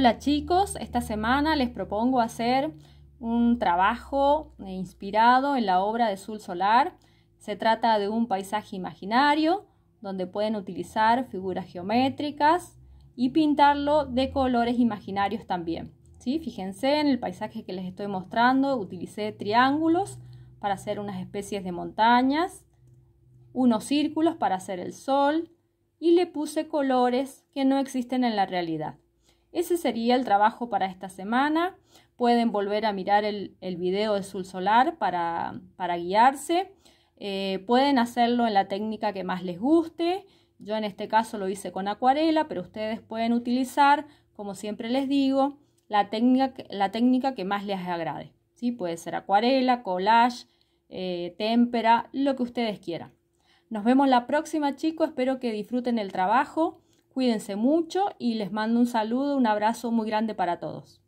Hola chicos, esta semana les propongo hacer un trabajo eh, inspirado en la obra de Zul Solar. Se trata de un paisaje imaginario donde pueden utilizar figuras geométricas y pintarlo de colores imaginarios también. ¿sí? Fíjense en el paisaje que les estoy mostrando, utilicé triángulos para hacer unas especies de montañas, unos círculos para hacer el sol y le puse colores que no existen en la realidad. Ese sería el trabajo para esta semana. Pueden volver a mirar el, video de Sul Solar para, guiarse. Eh, pueden hacerlo en la técnica que más les guste. Yo en este caso lo hice con acuarela, pero ustedes pueden utilizar, como siempre les digo, la técnica, que más les agrade. ¿sí? Puede ser acuarela, collage, eh, témpera, lo que ustedes quieran. Nos vemos la próxima chicos, espero que disfruten el trabajo. Cuídense mucho y les mando un saludo, un abrazo muy grande para todos.